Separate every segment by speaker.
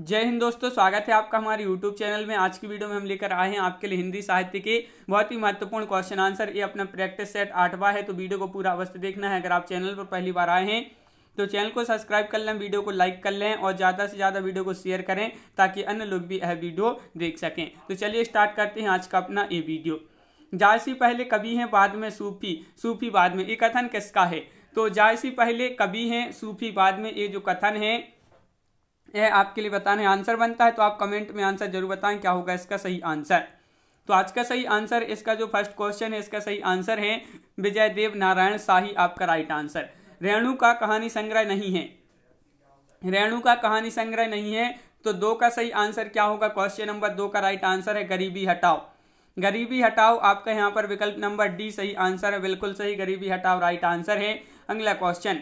Speaker 1: जय हिंद दोस्तों स्वागत है आपका हमारे YouTube चैनल में आज की वीडियो में हम लेकर आए हैं आपके लिए हिंदी साहित्य के बहुत ही महत्वपूर्ण क्वेश्चन आंसर ये अपना प्रैक्टिस सेट आठवा है तो वीडियो को पूरा अवश्य देखना है अगर आप चैनल पर पहली बार आए हैं तो चैनल को सब्सक्राइब कर लें वीडियो को लाइक कर लें और ज़्यादा से ज़्यादा वीडियो को शेयर करें ताकि अन्य लोग भी यह वीडियो देख सकें तो चलिए स्टार्ट करते हैं आज का अपना ये वीडियो जायसी पहले कवि हैं बाद में सूफी सूफी बाद में ये कथन किसका है तो जायसी पहले कवि हैं सूफी बाद में ये जो कथन है यह आपके लिए बताने आंसर बनता है तो आप कमेंट में आंसर जरूर बताएं क्या होगा इसका सही आंसर तो आज का सही आंसर इसका जो फर्स्ट क्वेश्चन है इसका सही आंसर है विजय देव नारायण शाही आपका राइट आंसर रेणु का कहानी संग्रह नहीं है रेणु का कहानी संग्रह नहीं है तो दो का सही आंसर क्या होगा क्वेश्चन नंबर दो का राइट आंसर है गरीबी हटाओ गरीबी हटाओ आपका यहाँ पर विकल्प नंबर डी सही आंसर है बिल्कुल सही गरीबी हटाओ राइट आंसर है अगला क्वेश्चन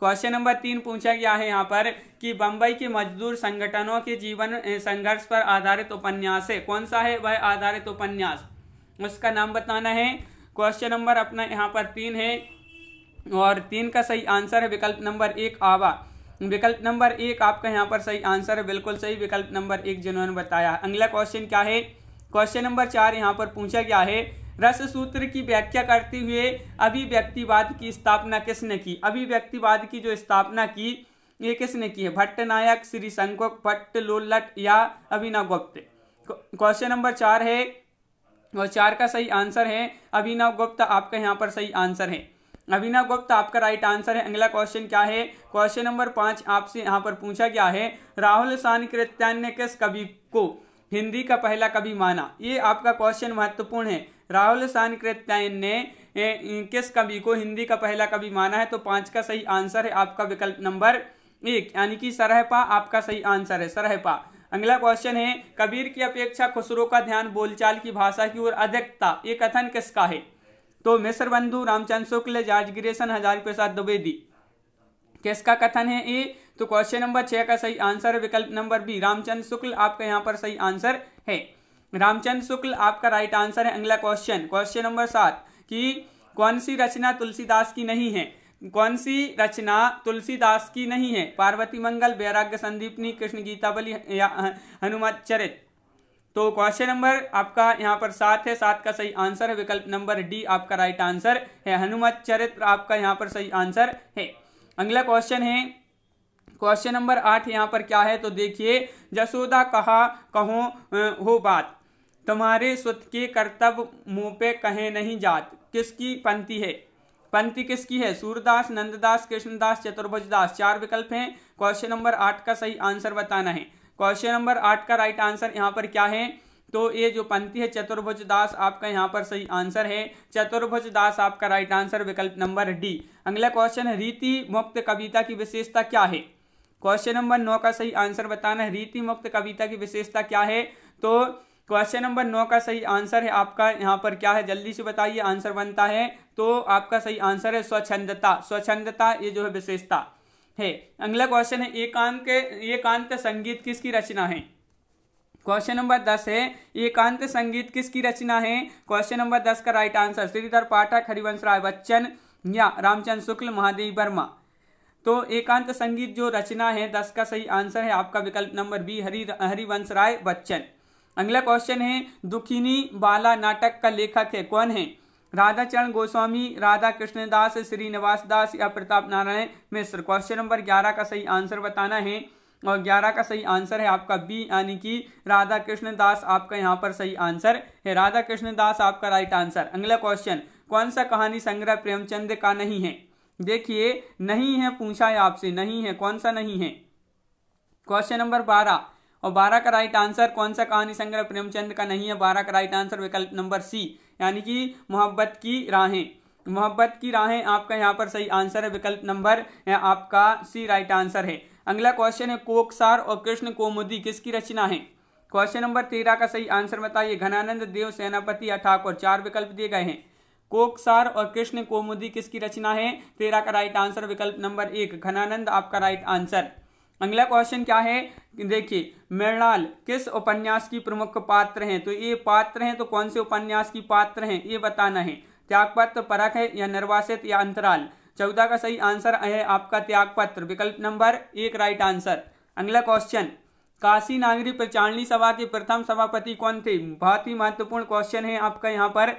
Speaker 1: क्वेश्चन नंबर तीन पूछा गया है यहाँ पर कि बंबई के मजदूर संगठनों के जीवन संघर्ष पर आधारित उपन्यास है कौन सा है वह आधारित उपन्यास उसका नाम बताना है क्वेश्चन नंबर अपना यहाँ पर तीन है और तीन का सही आंसर है विकल्प नंबर एक आवा विकल्प नंबर एक आपका यहाँ पर सही आंसर है बिल्कुल सही विकल्प नंबर एक जिन्होंने बताया अगला क्वेश्चन क्या है क्वेश्चन नंबर चार यहाँ पर पूछा गया है रस सूत्र की व्याख्या करते हुए अभिव्यक्तिवाद की स्थापना किसने की अभिव्यक्तिवाद की जो स्थापना की ये किसने की है भट्ट नायक श्री संकोक भट्ट लोलट या अभिनव गुप्त क्वेश्चन नंबर चार है और चार का सही आंसर है अभिनव गुप्त आपका यहाँ पर सही आंसर है अभिनव गुप्त आपका राइट आंसर है अगला क्वेश्चन क्या है क्वेश्चन नंबर पाँच आपसे यहाँ पर पूछा गया है राहुल सान कृत्यान ने किस कवि को हिंदी का पहला कवि माना ये आपका क्वेश्चन महत्वपूर्ण है राहुल सानकृत्यायन ने किस कवि को हिंदी का पहला कवि माना है तो पांच का सही आंसर है आपका विकल्प नंबर एक यानी कि सरहपा आपका सही आंसर है सरहपा अगला क्वेश्चन है कबीर की अपेक्षा खुसरो का ध्यान बोलचाल की भाषा की ओर अधिकता ये कथन किसका है तो मिश्र बंधु रामचंद्र शुक्ल जॉर्ज ग्रेसन हजार प्रसाद द्विवेदी किसका कथन है ए तो क्वेश्चन नंबर छह का सही आंसर विकल्प नंबर बी रामचंद्र शुक्ल आपका यहाँ पर सही आंसर है रामचंद्र शुक्ल आपका राइट आंसर है अगला क्वेश्चन क्वेश्चन नंबर सात कि कौन सी रचना तुलसीदास की नहीं है कौन सी रचना तुलसीदास की नहीं है पार्वती मंगल वैराग्य संदीपनी कृष्ण गीतावली हनुमत चरित तो क्वेश्चन नंबर आपका यहाँ पर सात है सात का सही आंसर है विकल्प नंबर डी आपका राइट आंसर है हनुमत चरित्र आपका यहाँ पर सही आंसर है अगला क्वेश्चन है क्वेश्चन नंबर आठ यहाँ पर क्या है तो देखिए जसोदा कहा कहो हो बात तुम्हारे सुत के कर्तव्य मुँह पे कहे नहीं जात किसकी पंक्ति है पंक्ति किसकी है सूरदास नंददास कृष्णदास चतुर्भुजदास चार विकल्प हैं क्वेश्चन नंबर आठ का सही आंसर बताना है क्वेश्चन नंबर आठ का राइट आंसर यहाँ पर क्या है तो ये जो पंक्ति है चतुर्भुज दास आपका यहाँ पर सही आंसर है चतुर्भुज दास आपका राइट आंसर विकल्प नंबर डी अगला क्वेश्चन है रीति मुक्त कविता की विशेषता क्या है क्वेश्चन नंबर नौ का सही आंसर बताना है रीति मुक्त कविता की विशेषता क्या है तो क्वेश्चन नंबर नौ का सही आंसर है आपका यहाँ पर क्या है जल्दी से बताइए आंसर बनता है तो आपका सही आंसर है स्वच्छंदता स्वच्छंदता ये जो है विशेषता है अगला क्वेश्चन है एकांत एकांत संगीत किसकी रचना है क्वेश्चन नंबर दस है एकांत संगीत किसकी रचना है क्वेश्चन नंबर दस का राइट आंसर श्रीधर पाठक हरिवंश राय बच्चन या रामचंद्र शुक्ल महादेव वर्मा तो एकांत संगीत जो रचना है दस का सही आंसर है आपका विकल्प नंबर बी हरि हरिवंश राय बच्चन अगला क्वेश्चन है दुखिनी बाला नाटक का लेखक है कौन है राधा चरण गोस्वामी राधा कृष्ण दास श्रीनिवास दास या प्रताप नारायण मिश्र क्वेश्चन नंबर ग्यारह का सही आंसर बताना है और ग्यारह का सही आंसर है आपका बी यानी कि राधा कृष्ण दास आपका यहाँ पर सही आंसर है राधा कृष्ण दास आपका राइट आंसर अगला क्वेश्चन कौन सा कहानी संग्रह प्रेमचंद का नहीं है देखिए नहीं है पूछा है आपसे नहीं है कौन सा नहीं है क्वेश्चन नंबर बारह और बारह का राइट आंसर कौन सा कहानी संग्रह प्रेमचंद का नहीं है बारह का राइट आंसर विकल्प नंबर सी यानी कि मोहब्बत की राहें मोहब्बत की राहें आपका यहाँ पर सही आंसर है विकल्प नंबर आपका सी राइट आंसर है अगला क्वेश्चन है कोकसार और कृष्ण कोमुदी किसकी रचना है क्वेश्चन नंबर तेरह का सही आंसर बताइए घनानंद देव सेनापति या ठाकुर चार विकल्प दिए गए हैं कोकसार और कृष्ण कोमुदी किसकी रचना है तेरह का राइट आंसर विकल्प नंबर एक घनानंद आपका राइट आंसर अगला क्वेश्चन क्या है देखिए मृणाल किस उपन्यास की प्रमुख पात्र हैं तो ये पात्र हैं तो कौन से उपन्यास की पात्र हैं ये बताना है त्यागपत्र परख है या निर्वासित या अंतराल चौदह का सही आंसर है आपका त्यागपत्र विकल्प नंबर एक राइट आंसर अगला क्वेश्चन काशी नागरी प्रचारणी सभा के प्रथम सभापति कौन थे बहुत ही महत्वपूर्ण क्वेश्चन है आपका यहाँ पर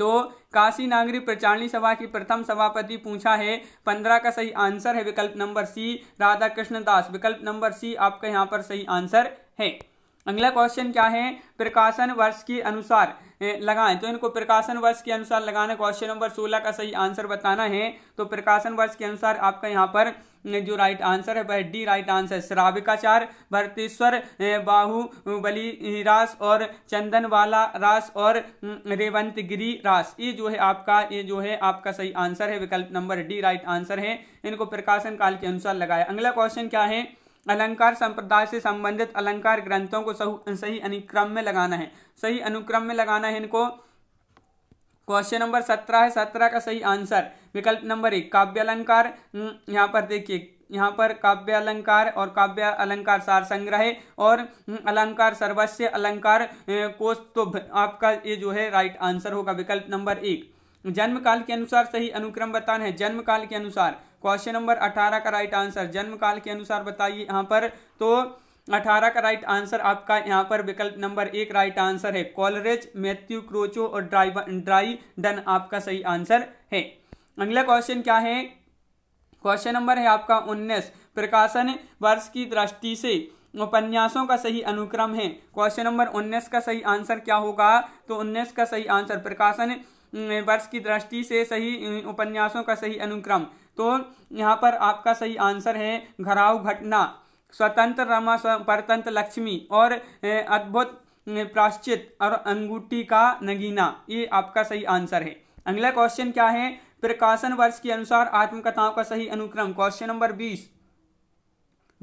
Speaker 1: तो काशी नागरी प्रचारणी सभा की प्रथम सभापति पूछा है पंद्रह का सही आंसर है विकल्प नंबर सी राधा कृष्ण दास विकल्प नंबर सी आपका यहाँ पर सही आंसर है अगला क्वेश्चन क्या है प्रकाशन वर्ष के अनुसार लगाएं तो इनको प्रकाशन वर्ष के अनुसार लगाना क्वेश्चन नंबर सोलह का सही आंसर बताना है तो प्रकाशन वर्ष के अनुसार आपका यहाँ पर जो राइट आंसर है वह डी राइट आंसर है श्राविकाचार भरतेश्वर बाहुबली रास और चंदनवाला रास और रेवंतगिरी रास ये जो है आपका ये जो है आपका सही आंसर है विकल्प नंबर डी राइट आंसर है इनको प्रकाशन काल के अनुसार लगाया अगला क्वेश्चन क्या है अलंकार संप्रदाय से संबंधित अलंकार ग्रंथों को सही अनुक्रम में लगाना है सही अनुक्रम में लगाना है इनको क्वेश्चन नंबर सत्रह है सत्रह का सही आंसर विकल्प नंबर एक काव्य अलंकार हम्म, यहाँ पर देखिए यहाँ पर काव्य अलंकार और काव्य अलंकार सार संग्रह और हम्म, अलंकार सर्वस्व अलंकार कोष तो आपका ये जो है राइट आंसर होगा विकल्प नंबर एक जन्म काल के अनुसार सही अनुक्रम बताना है जन्म काल के अनुसार क्वेश्चन नंबर अठारह का राइट आंसर जन्म काल के अनुसार बताइए यहाँ पर तो अठारह का राइट आंसर आपका यहाँ पर विकल्प नंबर एक राइट आंसर है कॉलरेज मैथ्यू क्रोचो और ड्राइव ड्राई डन आपका सही आंसर है अगला क्वेश्चन क्या है क्वेश्चन नंबर है आपका उन्नीस प्रकाशन वर्ष की दृष्टि से उपन्यासों का सही अनुक्रम है क्वेश्चन नंबर उन्नीस का सही आंसर क्या होगा तो उन्नीस का सही आंसर प्रकाशन वर्ष की दृष्टि से सही उपन्यासों का सही अनुक्रम तो यहाँ पर आपका सही आंसर है घराव घटना स्वतंत्र रमा परतंत्र लक्ष्मी और अद्भुत प्राश्चित और अंगूठी का नगीना ये आपका सही आंसर है अगला क्वेश्चन क्या है प्रकाशन वर्ष के अनुसार आत्मकथाओं का सही अनुक्रम क्वेश्चन नंबर बीस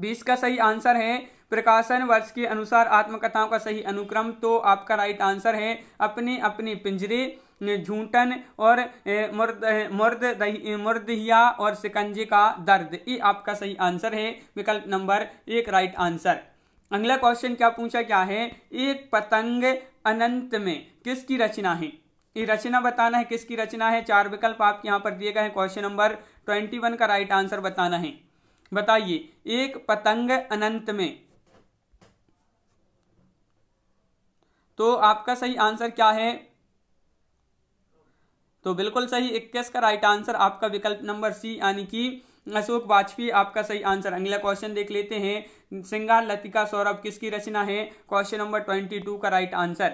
Speaker 1: बीस का सही आंसर है प्रकाशन वर्ष के अनुसार आत्मकथाओं का सही अनुक्रम तो आपका राइट आंसर है अपने अपने पिंजरे झूठन और मर्द मर्द मर्दहिया और सिकंजे का दर्द ये आपका सही आंसर है विकल्प नंबर एक राइट आंसर अगला क्वेश्चन क्या पूछा क्या है एक पतंग अनंत में किसकी रचना है ये रचना बताना है किसकी रचना है चार विकल्प आपके यहाँ पर दिए गए हैं क्वेश्चन नंबर ट्वेंटी वन का राइट आंसर बताना है बताइए एक पतंग अनंत में तो आपका सही आंसर क्या है तो बिल्कुल सही इक्कीस का राइट आंसर आपका विकल्प नंबर सी यानी कि अशोक वाजपेयी आपका सही आंसर अगला क्वेश्चन देख लेते हैं सिंगार लतिका सौरभ किसकी रचना है क्वेश्चन नंबर ट्वेंटी टू का राइट आंसर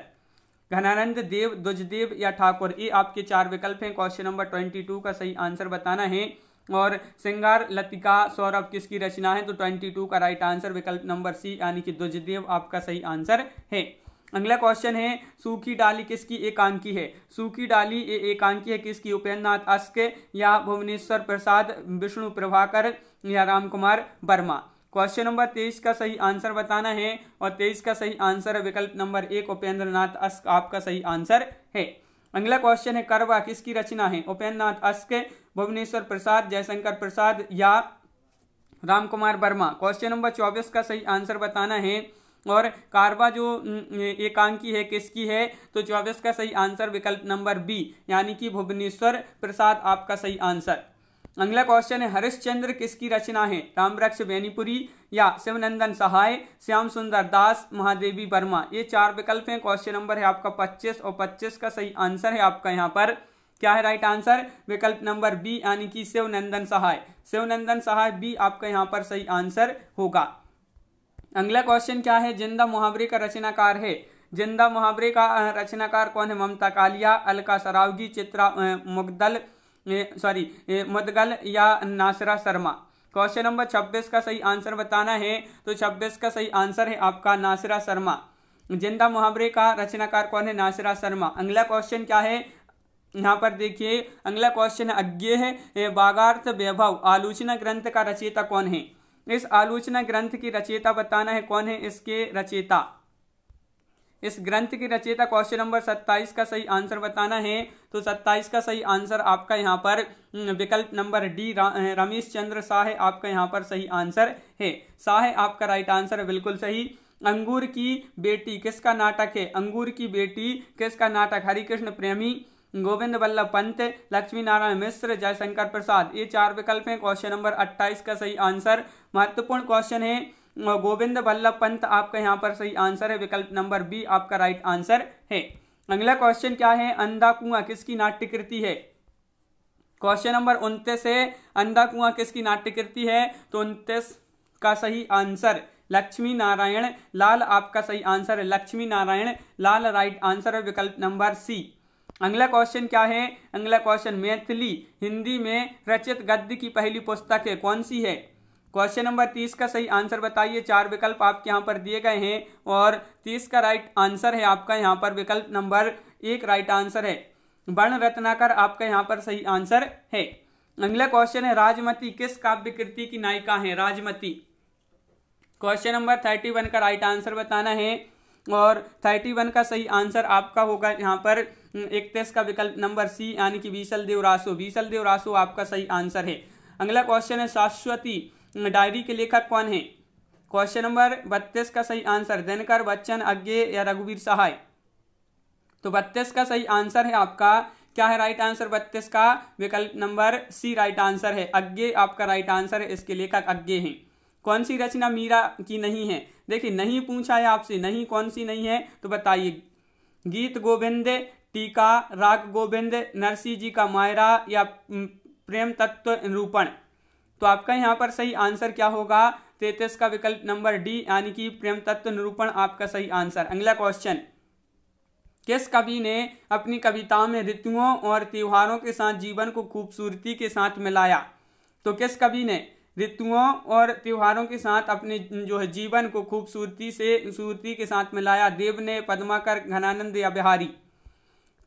Speaker 1: घनानंद देव दुजदेव या ठाकुर ये आपके चार विकल्प हैं क्वेश्चन नंबर ट्वेंटी टू का सही आंसर बताना है और सिंगार लतिका सौरभ किसकी रचना है तो ट्वेंटी टू का राइट आंसर विकल्प नंबर सी यानी कि दुजदेव आपका सही आंसर है अगला क्वेश्चन है सूखी डाली किसकी एकांकी है सूखी डाली ए एकांकी है किसकी उपेंद्र नाथ या भुवनेश्वर प्रसाद विष्णु प्रभाकर या राम कुमार वर्मा क्वेश्चन नंबर तेईस का सही आंसर बताना है और तेईस का सही आंसर विकल्प नंबर एक उपेंद्र नाथ अस्क आपका सही आंसर है अगला क्वेश्चन है करवा किसकी रचना है उपेंद्र नाथ अस्क भुवनेश्वर प्रसाद जयशंकर प्रसाद या राम कुमार वर्मा क्वेश्चन नंबर चौबीस का सही आंसर बताना है और कारवा जो एकांकी है किसकी है तो चौबीस का सही आंसर विकल्प नंबर बी यानी कि भुवनेश्वर प्रसाद आपका सही आंसर अगला क्वेश्चन है हरिश्चंद्र किसकी रचना है रामरक्ष बेनीपुरी या शिवनंदन सहाय श्याम सुंदर दास महादेवी वर्मा ये चार विकल्प हैं क्वेश्चन नंबर है आपका 25 और 25 का सही आंसर है आपका यहाँ पर क्या है राइट आंसर विकल्प नंबर बी यानी कि शिवनंदन सहाय शिवनंदन सहाय बी आपका यहाँ पर सही आंसर होगा अगला क्वेश्चन क्या है जिंदा मुहावरे का रचनाकार है जिंदा मुहावरे का रचनाकार कौन है ममता कालिया अलका सरावगी चित्रा मुगदल सॉरी मुदगल या नासरा शर्मा क्वेश्चन नंबर छब्बीस का सही आंसर बताना है तो छब्बीस का सही आंसर है आपका नासिरा शर्मा जिंदा मुहावरे का रचनाकार कौन है नासिरा शर्मा अगला क्वेश्चन क्या है यहाँ पर देखिए अगला क्वेश्चन अज्ञे है बागार्थ वैभव आलोचना ग्रंथ का रचयिता कौन है इस आलोचना ग्रंथ की रचयिता बताना है कौन है इसके रचयिता इस ग्रंथ की रचयिता क्वेश्चन नंबर सत्ताईस का सही आंसर बताना है तो सत्ताईस का सही आंसर आपका यहाँ पर हम्म, विकल्प नंबर डी रमेश चंद्र शाह आपका यहाँ पर सही आंसर है शाह आपका राइट आंसर बिल्कुल सही अंगूर की बेटी किसका नाटक है अंगूर की बेटी किसका नाटक हरिकृष्ण प्रेमी गोविंद वल्लभ पंत लक्ष्मी नारायण मिश्र जयशंकर प्रसाद ये चार विकल्प हैं क्वेश्चन नंबर अट्ठाईस का सही आंसर महत्वपूर्ण क्वेश्चन है गोविंद वल्लभ पंत आपका यहाँ पर सही आंसर है विकल्प नंबर बी आपका राइट आंसर है अगला क्वेश्चन क्या है अंधा कुआं किसकी नाट्य कृति है क्वेश्चन नंबर उनतीस है अंधा कुआं किसकी नाट्य कृति है तो उनतीस का सही आंसर लक्ष्मी नारायण लाल आपका सही आंसर है लक्ष्मी नारायण लाल राइट आंसर है विकल्प नंबर सी अगला क्वेश्चन क्या है अगला क्वेश्चन मैथिली हिंदी में रचित गद्य की पहली पुस्तक है कौन सी है क्वेश्चन नंबर तीस का सही आंसर बताइए चार विकल्प आपके यहाँ पर दिए गए हैं और तीस का राइट आंसर है आपका यहाँ पर विकल्प नंबर एक राइट आंसर है वर्ण रत्नाकर आपका यहाँ पर सही आंसर है अगला क्वेश्चन है राजमती किस काव्य कृति की नायिका है Rajmati question number thirty one का राइट आंसर बताना है और थर्टी वन का सही आंसर आपका होगा यहाँ पर इकतीस हम्म, का विकल्प नंबर सी यानी कि विशल देव रासो विशल देव रासो आपका सही आंसर है अगला क्वेश्चन है शाश्वती डायरी हम्म, के लेखक कौन है क्वेश्चन नंबर बत्तीस का सही आंसर दिनकर बच्चन अज्ञे या रघुवीर सहाय तो बत्तीस का सही आंसर है आपका क्या है राइट आंसर बत्तीस का विकल्प नंबर सी राइट आंसर है अज्ञे आपका राइट आंसर है इसके लेखक अज्ञे हैं कौन सी रचना मीरा की नहीं है देखिए नहीं पूछा है आपसे नहीं कौन सी नहीं है तो बताइए गीत गोविंद टीका राग गोविंद नरसी जी का मायरा या प्रेम तत्व निरूपण तो आपका यहाँ पर सही आंसर क्या होगा तैतीस का विकल्प नंबर डी यानी कि प्रेम तत्व निरूपण आपका सही आंसर अगला क्वेश्चन किस कवि ने अपनी कविताओं में ऋतुओं और त्योहारों के साथ जीवन को खूबसूरती के साथ मिलाया तो किस कवि ने ऋतुओं और त्योहारों के साथ अपने जो है जीवन को खूबसूरती से सूरती के साथ मिलाया देव ने पद्माकर घनानंद या बिहारी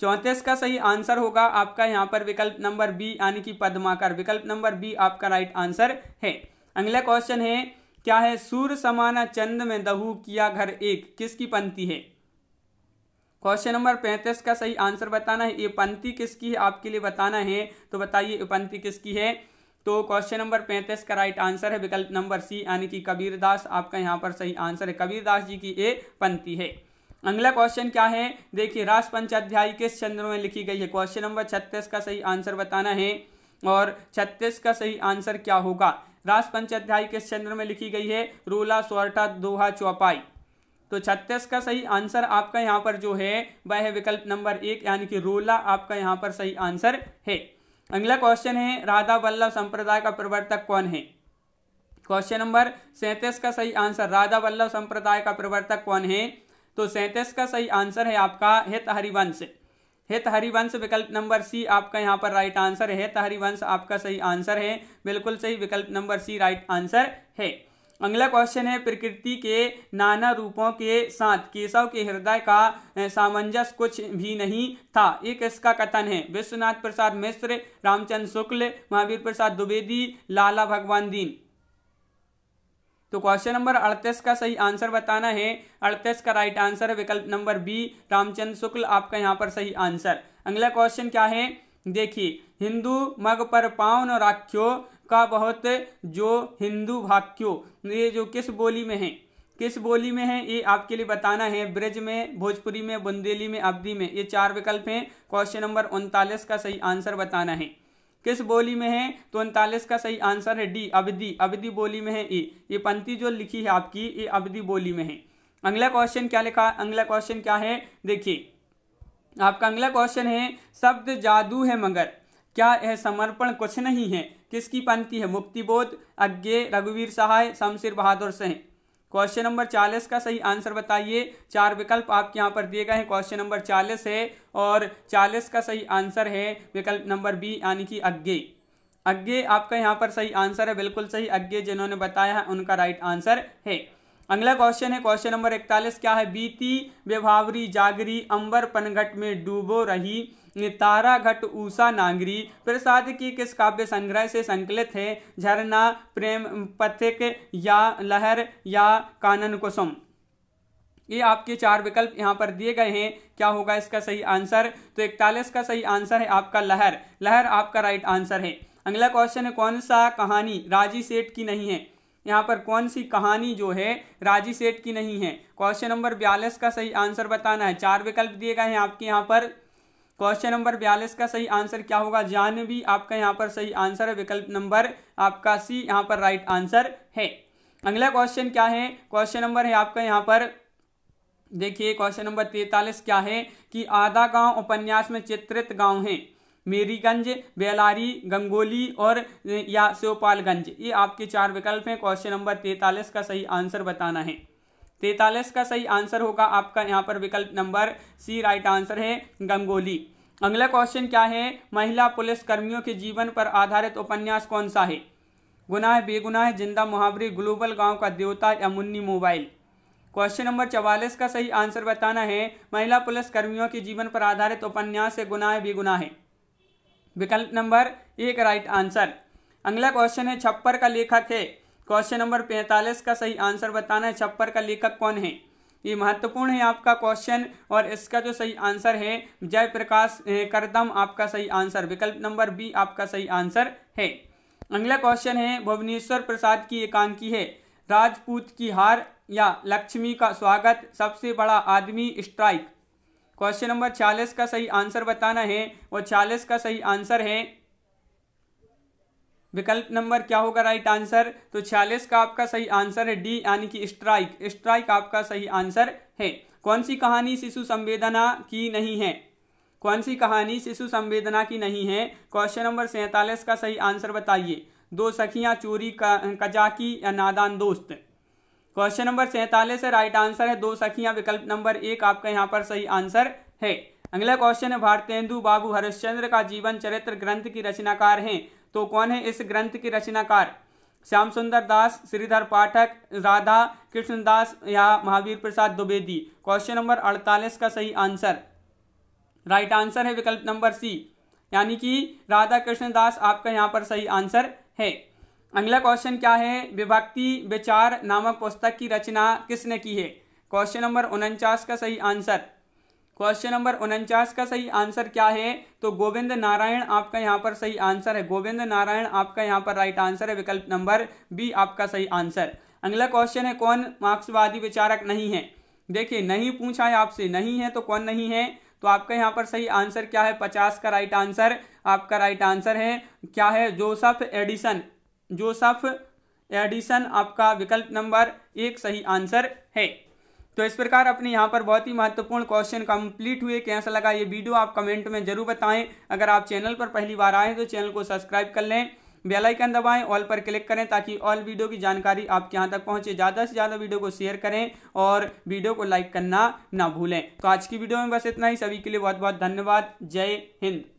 Speaker 1: चौंतीस का सही आंसर होगा आपका यहाँ पर विकल्प नंबर बी यानी कि पद्माकर विकल्प नंबर बी आपका राइट आंसर है अगला क्वेश्चन है क्या है सूर्य समाना चंद में दहू किया घर एक किसकी पंक्ति है क्वेश्चन नंबर पैंतीस का सही आंसर बताना है ये पंक्ति किसकी है आपके लिए बताना है तो बताइए ये पंक्ति किसकी है तो क्वेश्चन नंबर पैंतीस का राइट आंसर है विकल्प नंबर सी यानी कि कबीरदास आपका यहाँ पर सही आंसर है कबीरदास जी की ये पंक्ति है अगला क्वेश्चन क्या है देखिए रास पंचाध्यायी किस चंद्र में लिखी गई है क्वेश्चन नंबर छत्तीस का सही आंसर बताना है और छत्तीस का सही आंसर क्या होगा रास पंचाध्याय किस चंद्र में लिखी गई है रोला सोरठा दोहा चौपाई तो छत्तीस का सही आंसर आपका यहाँ पर जो है वह है विकल्प नंबर एक यानी कि रोला आपका यहाँ पर सही आंसर है अगला क्वेश्चन है राधा वल्लभ संप्रदाय का प्रवर्तक कौन है क्वेश्चन नंबर सैंतीस का सही आंसर राधा वल्लभ संप्रदाय का प्रवर्तक कौन है तो सैंतीस का सही आंसर है आपका हित हरिवंश हित हरिवंश विकल्प नंबर सी आपका यहाँ पर राइट आंसर है हित हरिवंश आपका सही आंसर है बिल्कुल सही विकल्प नंबर सी राइट आंसर है अगला क्वेश्चन है प्रकृति के नाना रूपों के साथ केशव के हृदय का सामंजस्य कुछ भी नहीं था एक इसका कथन है विश्वनाथ प्रसाद मिश्र रामचंद्र शुक्ल महावीर प्रसाद द्विवेदी लाला भगवान दीन तो क्वेश्चन नंबर अड़तीस का सही आंसर बताना है अड़तीस का राइट आंसर विकल्प नंबर बी रामचंद्र शुक्ल आपका यहाँ पर सही आंसर अगला क्वेश्चन क्या है देखिए हिंदू मग पर पावन राख्यो का बहुत जो हिंदू वाक्यों ये जो किस बोली में है किस बोली में है ये आपके लिए बताना है ब्रज में भोजपुरी में बुंदेली में अवधि में ये चार विकल्प हैं क्वेश्चन नंबर उनतालीस का सही आंसर बताना है किस बोली में है तो उनतालीस का सही आंसर है डी अवधि अवधि बोली में है ए ये पंक्ति जो लिखी है आपकी ये अवधि बोली में है अगला क्वेश्चन क्या लिखा अगला क्वेश्चन क्या है देखिए आपका अगला क्वेश्चन है शब्द जादू है मगर क्या यह समर्पण कुछ नहीं है किसकी पंक्ति है मुक्तिबोध अज्ञे रघुवीर सहाय शमशीर बहादुर सिंह क्वेश्चन नंबर चालीस का सही आंसर बताइए चार विकल्प आपके यहाँ पर दिए गए हैं क्वेश्चन नंबर चालीस है और चालीस का सही आंसर है विकल्प नंबर बी यानी कि अज्ञे अज्ञे आपका यहाँ पर सही आंसर है बिल्कुल सही अज्ञे जिन्होंने बताया है उनका राइट आंसर है अगला क्वेश्चन है क्वेश्चन नंबर इकतालीस क्या है बीती बेभावरी जागरी अंबर पनघट में डूबो रही तारा घट ऊषा नागरी प्रसाद की किस काव्य संग्रह से संकलित है झरना प्रेम पथिक या लहर या कानन कुसुम ये आपके चार विकल्प यहाँ पर दिए गए हैं क्या होगा इसका सही आंसर तो इकतालीस का सही आंसर है आपका लहर लहर आपका राइट आंसर है अगला क्वेश्चन है कौन सा कहानी राजी सेठ की नहीं है यहाँ पर कौन सी कहानी जो है राजी सेठ की नहीं है क्वेश्चन नंबर बयालीस का सही आंसर बताना है चार विकल्प दिए गए हैं आपके यहाँ पर क्वेश्चन नंबर बयालीस का सही आंसर क्या होगा जानवी आपका यहाँ पर सही आंसर है विकल्प नंबर आपका सी यहाँ पर राइट आंसर है अगला क्वेश्चन क्या है क्वेश्चन नंबर है आपका यहाँ पर देखिए क्वेश्चन नंबर तैतालीस क्या है कि आधा गांव उपन्यास में चित्रित गांव है मेरीगंज बेलारी गंगोली और या श्योपालगंज ये आपके चार विकल्प हैं क्वेश्चन नंबर तैतालीस का सही आंसर बताना है तैतालीस का सही आंसर होगा आपका यहाँ पर विकल्प नंबर सी राइट आंसर है गंगोली अगला क्वेश्चन क्या है महिला पुलिस कर्मियों के जीवन पर आधारित उपन्यास कौन सा है गुनाह बेगुनाह जिंदा मुहावरी ग्लोबल गांव का देवता या मुन्नी मोबाइल क्वेश्चन नंबर चवालीस का सही आंसर बताना है महिला पुलिस कर्मियों के जीवन पर आधारित उपन्यास है गुनाह बेगुनाह विकल्प नंबर एक राइट आंसर अगला क्वेश्चन है छप्पर का लेखक है क्वेश्चन नंबर पैंतालीस का सही आंसर बताना है छप्पर का लेखक कौन है ये महत्वपूर्ण है आपका क्वेश्चन और इसका जो सही आंसर है जयप्रकाश करदम आपका सही आंसर विकल्प नंबर बी आपका सही आंसर है अगला क्वेश्चन है भुवनेश्वर प्रसाद की एकांकी है राजपूत की हार या लक्ष्मी का स्वागत सबसे बड़ा आदमी स्ट्राइक क्वेश्चन नंबर छियालीस का सही आंसर बताना है और चालीस का सही आंसर है विकल्प नंबर क्या होगा राइट आंसर तो छियालीस का आपका सही आंसर है डी यानी कि स्ट्राइक स्ट्राइक आपका सही आंसर है कौन सी कहानी शिशु संवेदना की नहीं है कौन सी कहानी शिशु संवेदना की नहीं है क्वेश्चन नंबर सैंतालीस का सही आंसर बताइए दो सखियां चोरी कजाकी या नादान दोस्त क्वेश्चन नंबर सैंतालीस है राइट आंसर है दो सखियां विकल्प नंबर एक आपका यहाँ पर सही आंसर है अगला क्वेश्चन है भारतेंदु बाबू हरिश्चंद्र का जीवन चरित्र ग्रंथ की रचनाकार हैं तो कौन है इस ग्रंथ के रचनाकार श्याम सुंदर दास श्रीधर पाठक राधा कृष्णदास या महावीर प्रसाद द्विवेदी क्वेश्चन नंबर अड़तालीस का सही आंसर राइट आंसर है विकल्प नंबर सी यानी कि राधा कृष्ण दास आपका यहाँ पर सही आंसर है अगला क्वेश्चन क्या है विभक्ति विचार नामक पुस्तक की रचना किसने की है क्वेश्चन नंबर उनचास का सही आंसर क्वेश्चन नंबर उनचास का सही आंसर क्या है तो गोविंद नारायण आपका यहाँ पर सही आंसर है गोविंद नारायण आपका यहाँ पर राइट आंसर है विकल्प नंबर बी आपका सही आंसर अगला क्वेश्चन है कौन मार्क्सवादी विचारक नहीं है देखिए नहीं पूछा है आपसे नहीं है तो कौन नहीं है तो आपका यहाँ पर सही आंसर क्या है पचास का राइट आंसर आपका राइट आंसर है क्या है जोसफ एडिसन जोसफ एडिसन आपका विकल्प नंबर एक सही आंसर है तो इस प्रकार अपने यहाँ पर बहुत ही महत्वपूर्ण क्वेश्चन कंप्लीट हुए कैसा लगा ये वीडियो आप कमेंट में जरूर बताएं अगर आप चैनल पर पहली बार आएँ तो चैनल को सब्सक्राइब कर लें बेल आइकन दबाएं ऑल पर क्लिक करें ताकि ऑल वीडियो की जानकारी आपके यहाँ तक पहुँचे ज़्यादा से ज़्यादा वीडियो को शेयर करें और वीडियो को लाइक करना ना भूलें तो आज की वीडियो में बस इतना ही सभी के लिए बहुत बहुत धन्यवाद जय हिंद